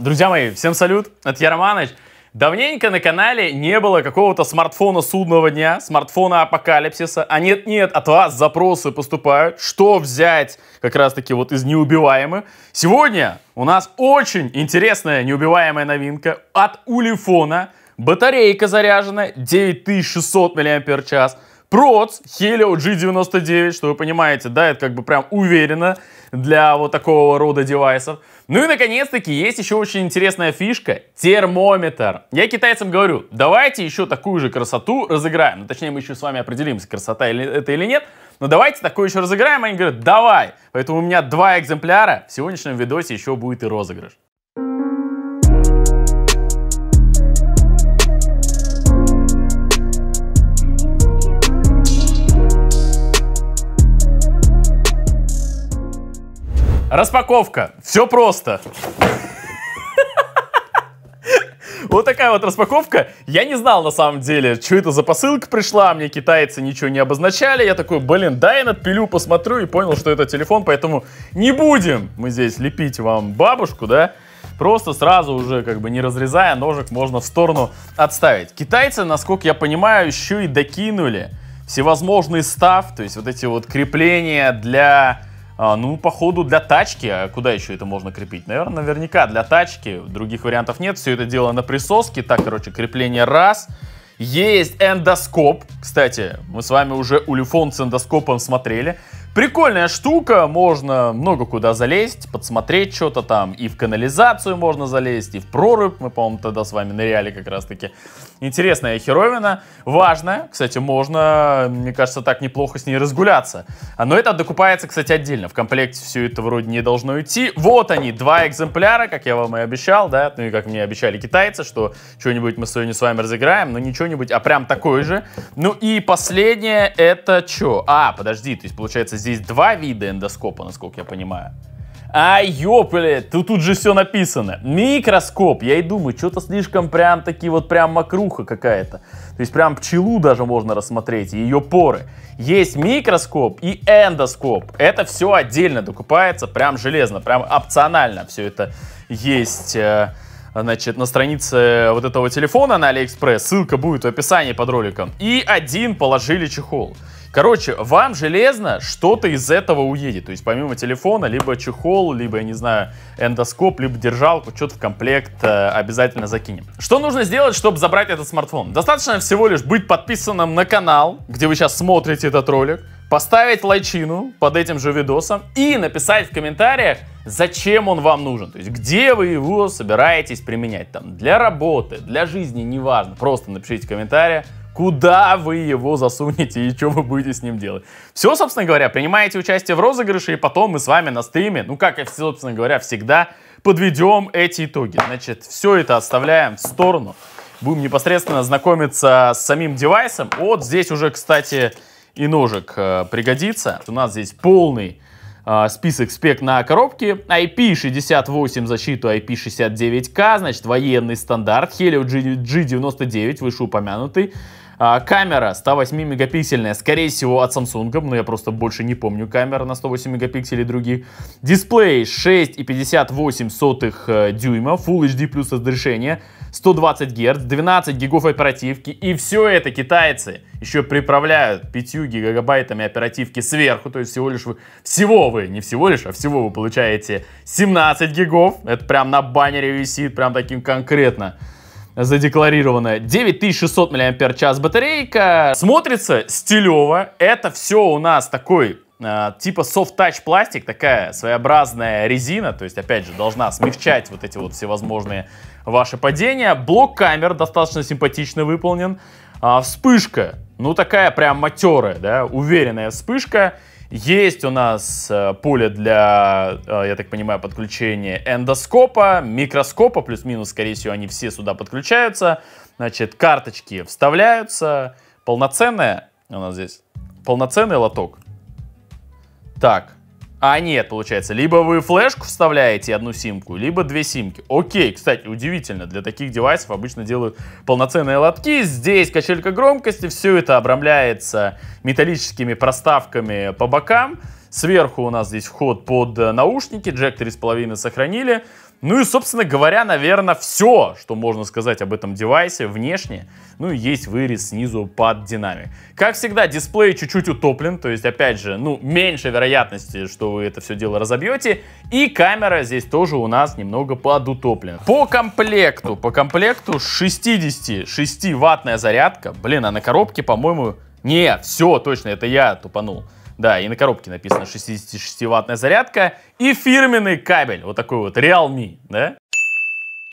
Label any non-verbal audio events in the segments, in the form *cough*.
Друзья мои, всем салют, это я Романыч. Давненько на канале не было какого-то смартфона судного дня, смартфона апокалипсиса. А нет-нет, от вас запросы поступают, что взять как раз-таки вот из неубиваемых. Сегодня у нас очень интересная неубиваемая новинка от Улифона. Батарейка заряжена 9600 мАч. Проц Helio G99, что вы понимаете, да, это как бы прям уверенно для вот такого рода девайсов. Ну и, наконец-таки, есть еще очень интересная фишка — термометр. Я китайцам говорю, давайте еще такую же красоту разыграем. Ну, точнее, мы еще с вами определимся, красота или, это или нет. Но давайте такую еще разыграем. Они говорят, давай. Поэтому у меня два экземпляра. В сегодняшнем видосе еще будет и розыгрыш. Распаковка. Все просто. Вот такая вот распаковка. Я не знал на самом деле, что это за посылка пришла. Мне китайцы ничего не обозначали. Я такой, блин, дай надпилю, посмотрю и понял, что это телефон. Поэтому не будем мы здесь лепить вам бабушку, да? Просто сразу уже, как бы не разрезая, ножик можно в сторону отставить. Китайцы, насколько я понимаю, еще и докинули всевозможный став, то есть вот эти вот крепления для а, ну, походу, для тачки. А куда еще это можно крепить? Наверное, наверняка для тачки. Других вариантов нет. Все это дело на присоске. Так, короче, крепление раз. Есть эндоскоп. Кстати, мы с вами уже улифон с эндоскопом смотрели. Прикольная штука, можно много куда залезть, подсмотреть что-то там. И в канализацию можно залезть, и в прорубь. Мы, по-моему, тогда с вами ныряли как раз-таки. Интересная херовина, важная. Кстати, можно, мне кажется, так неплохо с ней разгуляться. Но это докупается, кстати, отдельно. В комплекте все это вроде не должно идти. Вот они, два экземпляра, как я вам и обещал, да, ну и как мне обещали китайцы, что что-нибудь мы сегодня с вами разыграем, но не что-нибудь, а прям такой же. Ну и последнее, это что? А, подожди, то есть получается здесь два вида эндоскопа, насколько я понимаю. А тут, тут же все написано. Микроскоп, я и думаю, что-то слишком прям такие вот прям мокруха какая-то. То есть прям пчелу даже можно рассмотреть, ее поры. Есть микроскоп и эндоскоп. Это все отдельно докупается, прям железно, прям опционально все это есть э, значит, на странице э, вот этого телефона на Алиэкспресс, ссылка будет в описании под роликом, и один положили чехол. Короче, вам железно что-то из этого уедет. То есть помимо телефона, либо чехол, либо, я не знаю, эндоскоп, либо держалку, что-то в комплект э, обязательно закинем. Что нужно сделать, чтобы забрать этот смартфон? Достаточно всего лишь быть подписанным на канал, где вы сейчас смотрите этот ролик, поставить лайчину под этим же видосом и написать в комментариях, зачем он вам нужен. То есть где вы его собираетесь применять. Там для работы, для жизни, неважно. Просто напишите в комментариях, куда вы его засунете и что вы будете с ним делать. Все, собственно говоря, принимаете участие в розыгрыше, и потом мы с вами на стриме, ну как и, собственно говоря, всегда, подведем эти итоги. Значит, все это оставляем в сторону. Будем непосредственно знакомиться с самим девайсом. Вот здесь уже, кстати, и ножик э, пригодится. У нас здесь полный э, список спек на коробке. IP68 защиту IP69К, значит, военный стандарт. Helio G- G99, вышеупомянутый. А, камера 108-мегапиксельная, скорее всего, от Samsung, но я просто больше не помню камера на 108 мегапикселей других. Дисплей 6,58 э, дюйма, Full HD плюс разрешение, 120 Гц, 12 гигов оперативки, и все это китайцы еще приправляют 5 гигабайтами оперативки сверху, то есть всего лишь вы, всего вы, не всего лишь, а всего вы получаете 17 гигов, это прям на баннере висит, прям таким конкретно задекларированная. 9600 мАч батарейка. Смотрится стилево. Это все у нас такой э, типа soft-touch пластик, такая своеобразная резина, то есть, опять же, должна смягчать вот эти вот всевозможные ваши падения. Блок камер достаточно симпатично выполнен. А, вспышка, ну такая прям матерая, да, уверенная вспышка. Есть у нас э, поле для, э, я так понимаю, подключения эндоскопа, микроскопа, плюс-минус, скорее всего, они все сюда подключаются. Значит, карточки вставляются. Полноценная у нас здесь, полноценный лоток. Так, а нет, получается, либо вы флешку вставляете одну симку, либо две симки. Окей, кстати, удивительно, для таких девайсов обычно делают полноценные лотки. Здесь качелька громкости, все это обрамляется металлическими проставками по бокам. Сверху у нас здесь вход под наушники, джек 3.5 сохранили. Ну и, собственно говоря, наверное, все, что можно сказать об этом девайсе внешне. Ну и есть вырез снизу под динамик. Как всегда, дисплей чуть-чуть утоплен, то есть, опять же, ну, меньше вероятности, что вы это все дело разобьете. И камера здесь тоже у нас немного подутоплена. По комплекту, по комплекту 66-ваттная зарядка. Блин, а на коробке, по-моему... Не, все, точно, это я тупанул. Да, и на коробке написано 66-ваттная зарядка и фирменный кабель, вот такой вот, Realme, да?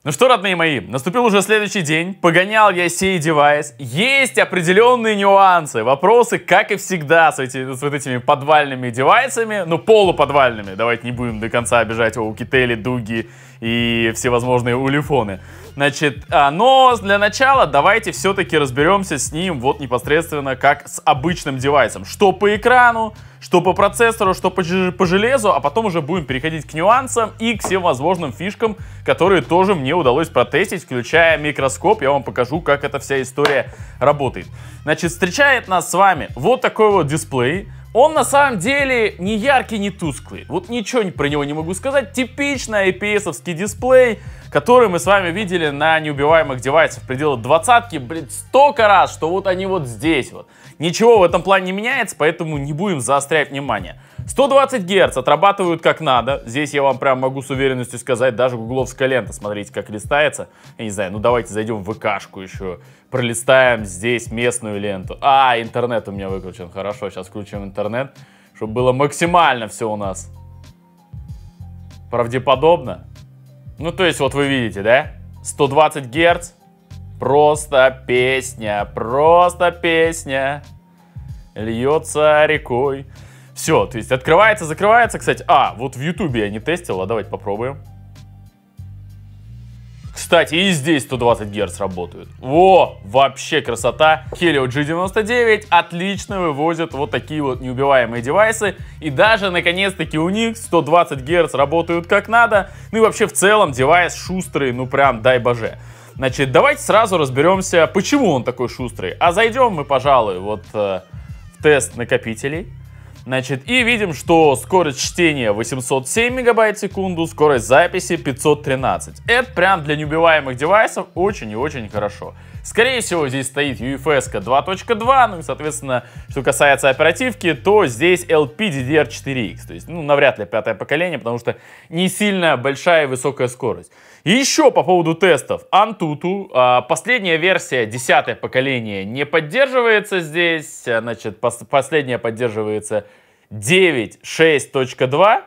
Ну что, родные мои, наступил уже следующий день, погонял я сей девайс. Есть определенные нюансы, вопросы, как и всегда, с, эти, с вот этими подвальными девайсами, ну полуподвальными, давайте не будем до конца обижать Оукители, Дуги и всевозможные улифоны. Значит, а, но для начала давайте все-таки разберемся с ним вот непосредственно как с обычным девайсом. Что по экрану, что по процессору, что по, по железу, а потом уже будем переходить к нюансам и к всем возможным фишкам, которые тоже мне удалось протестить, включая микроскоп. Я вам покажу, как эта вся история работает. Значит, встречает нас с вами вот такой вот дисплей он на самом деле не яркий, не тусклый. Вот ничего про него не могу сказать. Типичный IPS-овский дисплей, который мы с вами видели на неубиваемых девайсах в пределах двадцатки, блин, столько раз, что вот они вот здесь вот. Ничего в этом плане не меняется, поэтому не будем заострять внимание. 120 Гц отрабатывают как надо. Здесь я вам прям могу с уверенностью сказать, даже гугловская лента, смотрите, как листается. Я не знаю, ну давайте зайдем в ВКшку еще, пролистаем здесь местную ленту. А, интернет у меня выключен, хорошо, сейчас включим интернет, чтобы было максимально все у нас правдеподобно. Ну, то есть, вот вы видите, да? 120 Гц, просто песня, просто песня льется рекой. Все, то есть открывается, закрывается, кстати. А, вот в Ютубе я не тестил, а давайте попробуем. Кстати, и здесь 120 Гц работают. Во, вообще красота. Helio G99 отлично вывозит вот такие вот неубиваемые девайсы. И даже, наконец-таки, у них 120 Гц работают как надо. Ну и вообще, в целом, девайс шустрый, ну прям дай боже. Значит, давайте сразу разберемся, почему он такой шустрый. А зайдем мы, пожалуй, вот э, в тест накопителей. Значит, и видим, что скорость чтения 807 мегабайт в секунду, скорость записи 513. Это прям для неубиваемых девайсов очень и очень хорошо. Скорее всего, здесь стоит UFS 2.2, ну и, соответственно, что касается оперативки, то здесь LPDDR4X. То есть, ну, навряд ли пятое поколение, потому что не сильно большая и высокая скорость. И еще по поводу тестов. Antutu, а, последняя версия, десятое поколение, не поддерживается здесь. Значит, последняя поддерживается 9.6.2.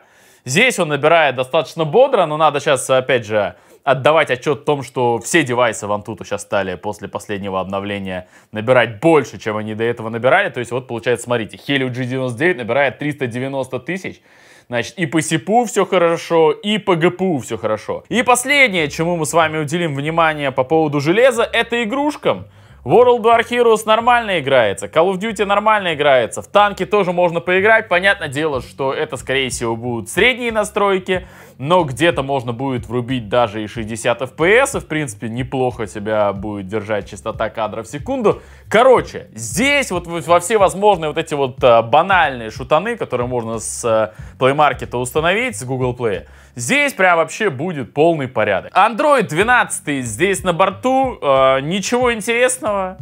Здесь он набирает достаточно бодро, но надо сейчас, опять же, отдавать отчет о том, что все девайсы в Antutu сейчас стали после последнего обновления набирать больше, чем они до этого набирали. То есть вот получается, смотрите, Helio G99 набирает 390 тысяч. Значит, и по СИПу все хорошо, и по ГПУ все хорошо. И последнее, чему мы с вами уделим внимание по поводу железа, это игрушкам. World War Heroes нормально играется, Call of Duty нормально играется, в танки тоже можно поиграть. Понятное дело, что это, скорее всего, будут средние настройки, но где-то можно будет врубить даже и 60 FPS, и, в принципе, неплохо себя будет держать частота кадров в секунду. Короче, здесь вот во все возможные вот эти вот а, банальные шутаны, которые можно с а, Play Market установить, с Google Play, Здесь прям вообще будет полный порядок. Android 12 здесь на борту, э, ничего интересного,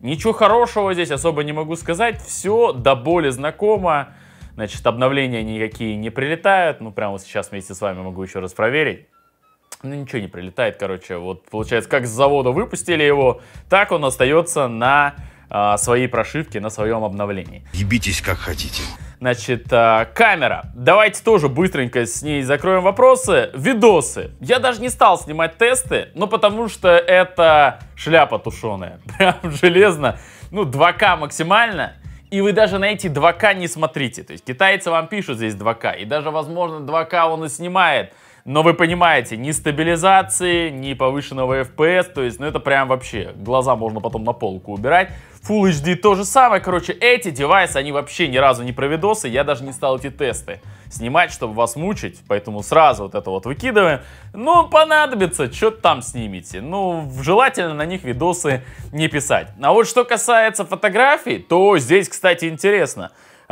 ничего хорошего здесь особо не могу сказать, все до боли знакомо. Значит, обновления никакие не прилетают, ну прямо сейчас вместе с вами могу еще раз проверить. Ну, ничего не прилетает, короче. Вот, получается, как с завода выпустили его, так он остается на э, своей прошивке, на своем обновлении. Ебитесь как хотите. Значит, а, камера. Давайте тоже быстренько с ней закроем вопросы. Видосы. Я даже не стал снимать тесты, но потому что это шляпа тушеная. *laughs* Прям железно. Ну, 2К максимально. И вы даже на эти 2К не смотрите. То есть китайцы вам пишут здесь 2К. И даже, возможно, 2К он и снимает. Но вы понимаете, ни стабилизации, ни повышенного FPS. То есть, ну это прям вообще, глаза можно потом на полку убирать. Full HD то же самое. Короче, эти девайсы, они вообще ни разу не про видосы. Я даже не стал эти тесты снимать, чтобы вас мучить. Поэтому сразу вот это вот выкидываем. Ну, понадобится, что там снимите. Ну, желательно на них видосы не писать. А вот что касается фотографий, то здесь, кстати, интересно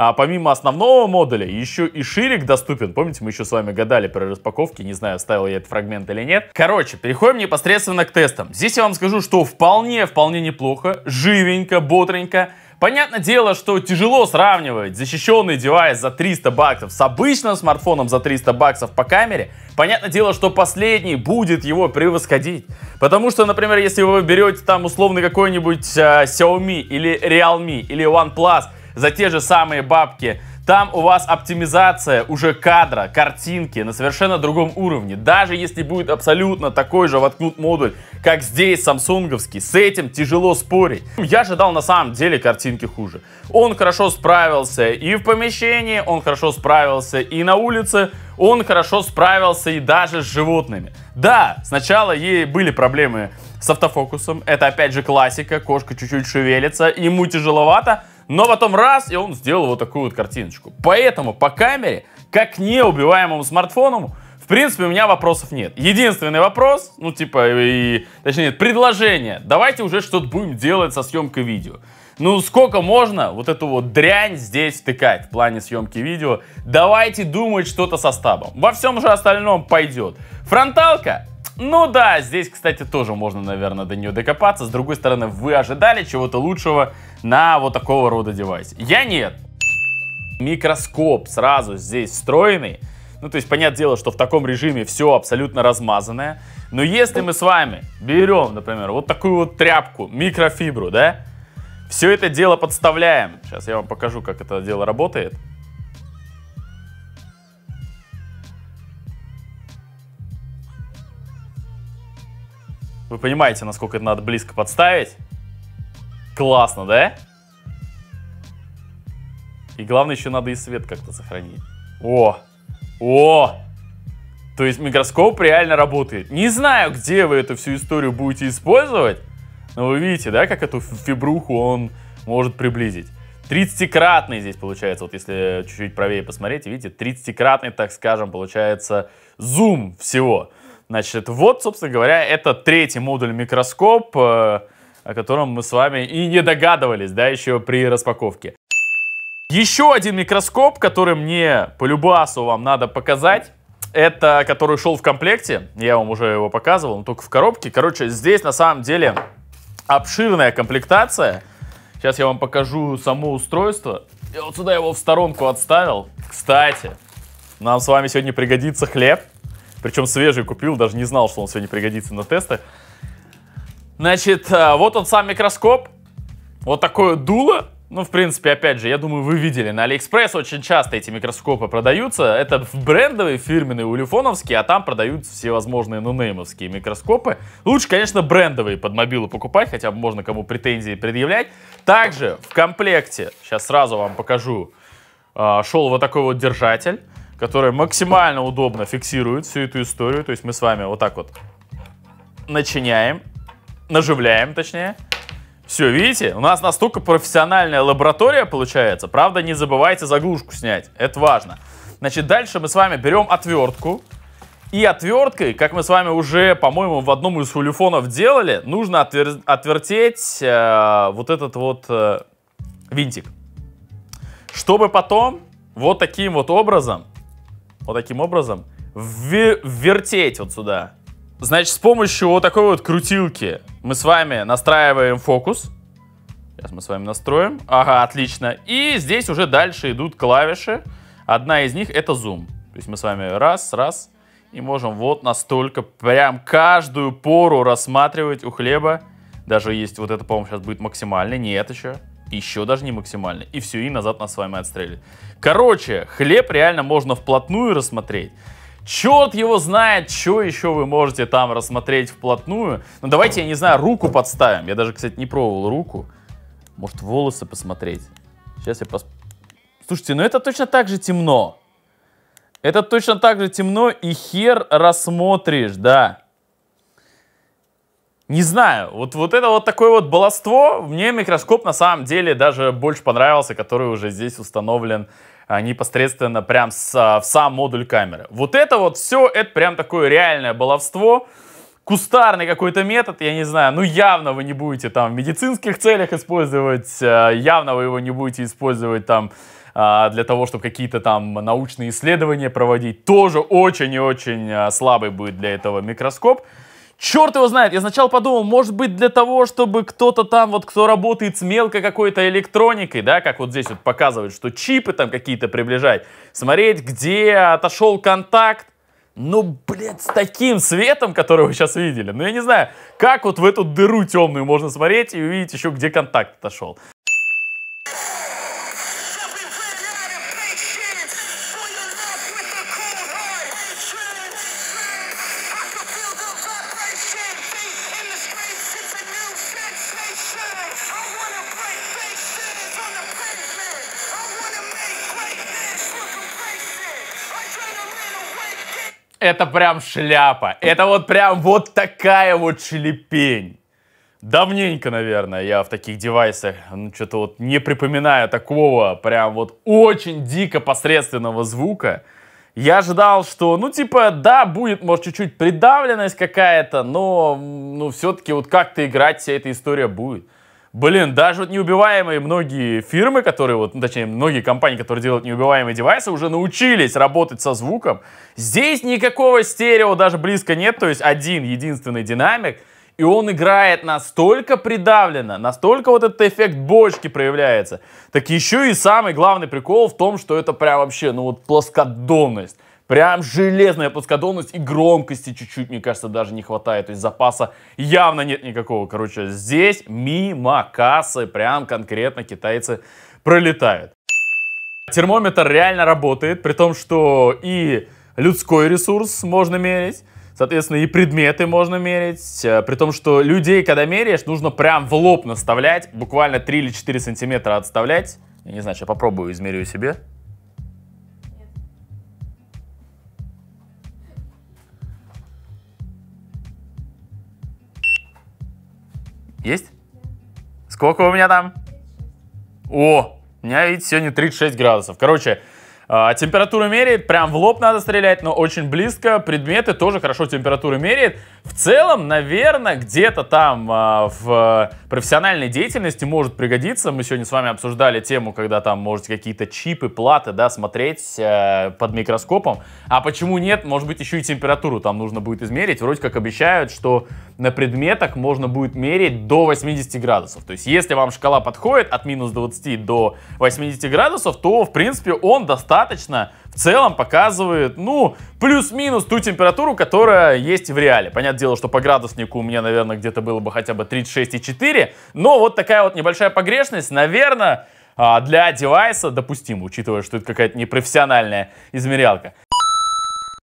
а, помимо основного модуля еще и ширик доступен. Помните, мы еще с вами гадали про распаковки. не знаю, ставил я этот фрагмент или нет. Короче, переходим непосредственно к тестам. Здесь я вам скажу, что вполне, вполне неплохо, живенько, бодренько. Понятное дело, что тяжело сравнивать защищенный девайс за 300 баксов с обычным смартфоном за 300 баксов по камере. Понятное дело, что последний будет его превосходить. Потому что, например, если вы берете там условный какой-нибудь э, Xiaomi или Realme или OnePlus – за те же самые бабки. Там у вас оптимизация уже кадра, картинки на совершенно другом уровне. Даже если будет абсолютно такой же воткнут модуль, как здесь самсунговский, с этим тяжело спорить. Я ожидал на самом деле картинки хуже. Он хорошо справился и в помещении, он хорошо справился и на улице, он хорошо справился и даже с животными. Да, сначала ей были проблемы с автофокусом, это опять же классика, кошка чуть-чуть шевелится, ему тяжеловато, но потом раз, и он сделал вот такую вот картиночку. Поэтому по камере, как неубиваемому смартфону, в принципе, у меня вопросов нет. Единственный вопрос, ну типа, и, точнее, нет, предложение. Давайте уже что-то будем делать со съемкой видео. Ну сколько можно вот эту вот дрянь здесь втыкать в плане съемки видео? Давайте думать что-то со стабом. Во всем же остальном пойдет. Фронталка ну да, здесь, кстати, тоже можно, наверное, до нее докопаться. С другой стороны, вы ожидали чего-то лучшего на вот такого рода девайсе. Я нет. Микроскоп сразу здесь встроенный. Ну, то есть, понятное дело, что в таком режиме все абсолютно размазанное. Но если мы с вами берем, например, вот такую вот тряпку, микрофибру, да, все это дело подставляем. Сейчас я вам покажу, как это дело работает. Вы понимаете, насколько это надо близко подставить? Классно, да? И главное, еще надо и свет как-то сохранить. О! О! То есть микроскоп реально работает. Не знаю, где вы эту всю историю будете использовать, но вы видите, да, как эту фибруху он может приблизить. 30-кратный здесь получается, вот если чуть-чуть правее посмотреть, видите, 30-кратный, так скажем, получается зум всего. Значит, вот, собственно говоря, это третий модуль микроскоп, э, о котором мы с вами и не догадывались, да, еще при распаковке. Еще один микроскоп, который мне по любасу вам надо показать. Это который шел в комплекте, я вам уже его показывал, но только в коробке. Короче, здесь на самом деле обширная комплектация. Сейчас я вам покажу само устройство. Я вот сюда его в сторонку отставил. Кстати, нам с вами сегодня пригодится хлеб. Причем свежий купил, даже не знал, что он сегодня пригодится на тесты. Значит, э, вот он сам микроскоп. Вот такое дуло. Ну, в принципе, опять же, я думаю, вы видели, на Алиэкспресс очень часто эти микроскопы продаются. Это брендовые, фирменные, улифоновские, а там продаются всевозможные нонеймовские микроскопы. Лучше, конечно, брендовые под мобилу покупать, хотя бы можно кому претензии предъявлять. Также в комплекте, сейчас сразу вам покажу, а, шел вот такой вот держатель которая максимально удобно фиксирует всю эту историю. То есть мы с вами вот так вот начиняем, наживляем точнее. Все, видите, у нас настолько профессиональная лаборатория получается. Правда, не забывайте заглушку снять, это важно. Значит, дальше мы с вами берем отвертку. И отверткой, как мы с вами уже, по-моему, в одном из хулифонов делали, нужно отвер... отвертеть э, вот этот вот э, винтик. Чтобы потом вот таким вот образом вот таким образом, вертеть вот сюда. Значит, с помощью вот такой вот крутилки мы с вами настраиваем фокус. Сейчас мы с вами настроим. Ага, отлично. И здесь уже дальше идут клавиши. Одна из них это зум. То есть мы с вами раз, раз, и можем вот настолько прям каждую пору рассматривать у хлеба. Даже есть вот это, по-моему, сейчас будет максимально. Нет еще еще даже не максимально. И все, и назад нас с вами отстрелили. Короче, хлеб реально можно вплотную рассмотреть. Черт его знает, что еще вы можете там рассмотреть вплотную. Ну давайте, я не знаю, руку подставим. Я даже, кстати, не пробовал руку. Может, волосы посмотреть. Сейчас я пос... Слушайте, ну это точно так же темно. Это точно так же темно, и хер рассмотришь, да. Не знаю, вот, вот это вот такое вот баловство, мне микроскоп на самом деле даже больше понравился, который уже здесь установлен а, непосредственно прям с, а, в сам модуль камеры. Вот это вот все, это прям такое реальное баловство, кустарный какой-то метод, я не знаю, ну явно вы не будете там в медицинских целях использовать, а, явно вы его не будете использовать там для того, чтобы какие-то там научные исследования проводить. Тоже очень и очень слабый будет для этого микроскоп. Черт его знает, я сначала подумал, может быть для того, чтобы кто-то там, вот кто работает с мелкой какой-то электроникой, да, как вот здесь вот показывают, что чипы там какие-то приближать, смотреть, где отошел контакт, ну, блядь, с таким светом, который вы сейчас видели. Ну, я не знаю, как вот в эту дыру темную можно смотреть и увидеть еще, где контакт отошел. это прям шляпа. Это вот прям вот такая вот шлепень. Давненько, наверное, я в таких девайсах, ну, что-то вот не припоминаю такого прям вот очень дико посредственного звука. Я ожидал, что, ну, типа, да, будет, может, чуть-чуть придавленность какая-то, но, ну, все-таки вот как-то играть вся эта история будет. Блин, даже вот неубиваемые многие фирмы, которые вот, ну, точнее, многие компании, которые делают неубиваемые девайсы, уже научились работать со звуком. Здесь никакого стерео даже близко нет, то есть один единственный динамик. И он играет настолько придавленно, настолько вот этот эффект бочки проявляется. Так еще и самый главный прикол в том, что это прям вообще, ну вот плоскодонность. Прям железная плоскодонность и громкости чуть-чуть, мне кажется, даже не хватает. То есть запаса явно нет никакого. Короче, здесь мимо кассы прям конкретно китайцы пролетают. Термометр реально работает, при том, что и людской ресурс можно мерить, Соответственно, и предметы можно мерить. Э, при том, что людей, когда меряешь, нужно прям в лоб наставлять. Буквально 3 или 4 сантиметра отставлять. Я не знаю, сейчас попробую, измерю себе. Есть? Сколько у меня там? О, у меня, видите, сегодня 36 градусов. Короче, а, температуру меряет, прям в лоб надо стрелять, но очень близко. Предметы тоже хорошо температуру меряет. В целом, наверное, где-то там э, в профессиональной деятельности может пригодиться. Мы сегодня с вами обсуждали тему, когда там можете какие-то чипы, платы, да, смотреть э, под микроскопом. А почему нет? Может быть, еще и температуру там нужно будет измерить. Вроде как обещают, что на предметах можно будет мерить до 80 градусов. То есть, если вам шкала подходит от минус 20 до 80 градусов, то, в принципе, он достаточно в целом показывает, ну, плюс-минус ту температуру, которая есть в реале. Понятно? Понятное дело, что по градуснику у меня, наверное, где-то было бы хотя бы 36,4. Но вот такая вот небольшая погрешность, наверное, а, для девайса допустимо, учитывая, что это какая-то непрофессиональная измерялка.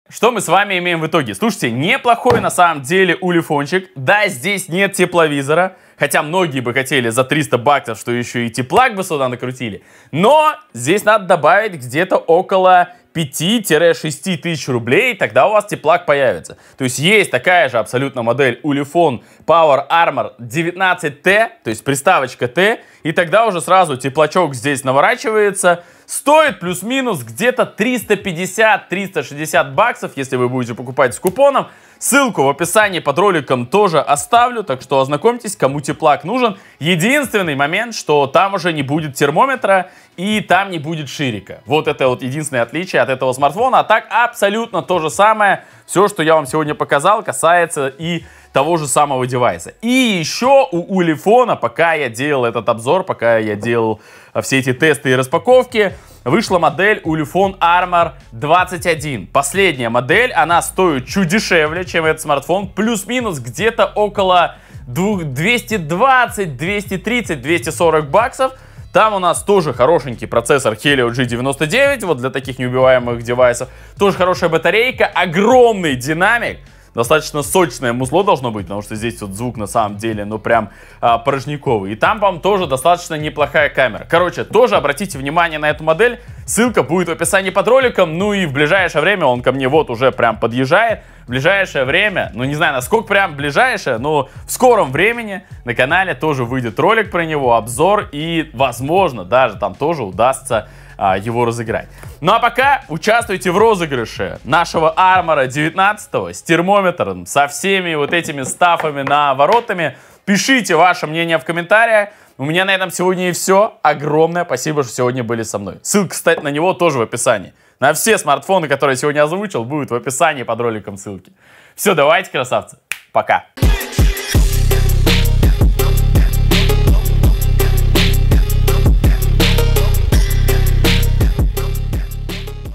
Что мы с вами имеем в итоге? Слушайте, неплохой на самом деле улифончик. Да, здесь нет тепловизора, хотя многие бы хотели за 300 баксов, что еще и теплак бы сюда накрутили. Но здесь надо добавить где-то около 5-6 тысяч рублей, тогда у вас теплак появится. То есть есть такая же абсолютно модель Ulefone Power Armor 19T, то есть приставочка T, и тогда уже сразу теплачок здесь наворачивается, Стоит плюс-минус где-то 350-360 баксов, если вы будете покупать с купоном. Ссылку в описании под роликом тоже оставлю, так что ознакомьтесь, кому теплак нужен. Единственный момент, что там уже не будет термометра и там не будет ширика. Вот это вот единственное отличие от этого смартфона. А так абсолютно то же самое все, что я вам сегодня показал, касается и того же самого девайса. И еще у Улифона, пока я делал этот обзор, пока я делал э, все эти тесты и распаковки, вышла модель Ulefone Armor 21. Последняя модель, она стоит чуть дешевле, чем этот смартфон, плюс-минус где-то около 220, 230, 240 баксов. Там у нас тоже хорошенький процессор Helio G99, вот для таких неубиваемых девайсов. Тоже хорошая батарейка, огромный динамик достаточно сочное музло должно быть, потому что здесь вот звук на самом деле, ну прям а, порожниковый. И там вам тоже достаточно неплохая камера. Короче, тоже обратите внимание на эту модель, ссылка будет в описании под роликом, ну и в ближайшее время он ко мне вот уже прям подъезжает. В ближайшее время, ну не знаю, насколько прям ближайшее, но в скором времени на канале тоже выйдет ролик про него, обзор и, возможно, даже там тоже удастся а, его разыграть. Ну а пока участвуйте в розыгрыше нашего армора 19 с термометром, со всеми вот этими стафами на воротами. Пишите ваше мнение в комментариях. У меня на этом сегодня и все. Огромное спасибо, что сегодня были со мной. Ссылка, кстати, на него тоже в описании. На все смартфоны, которые я сегодня озвучил, будут в описании под роликом ссылки. Все, давайте, красавцы. Пока.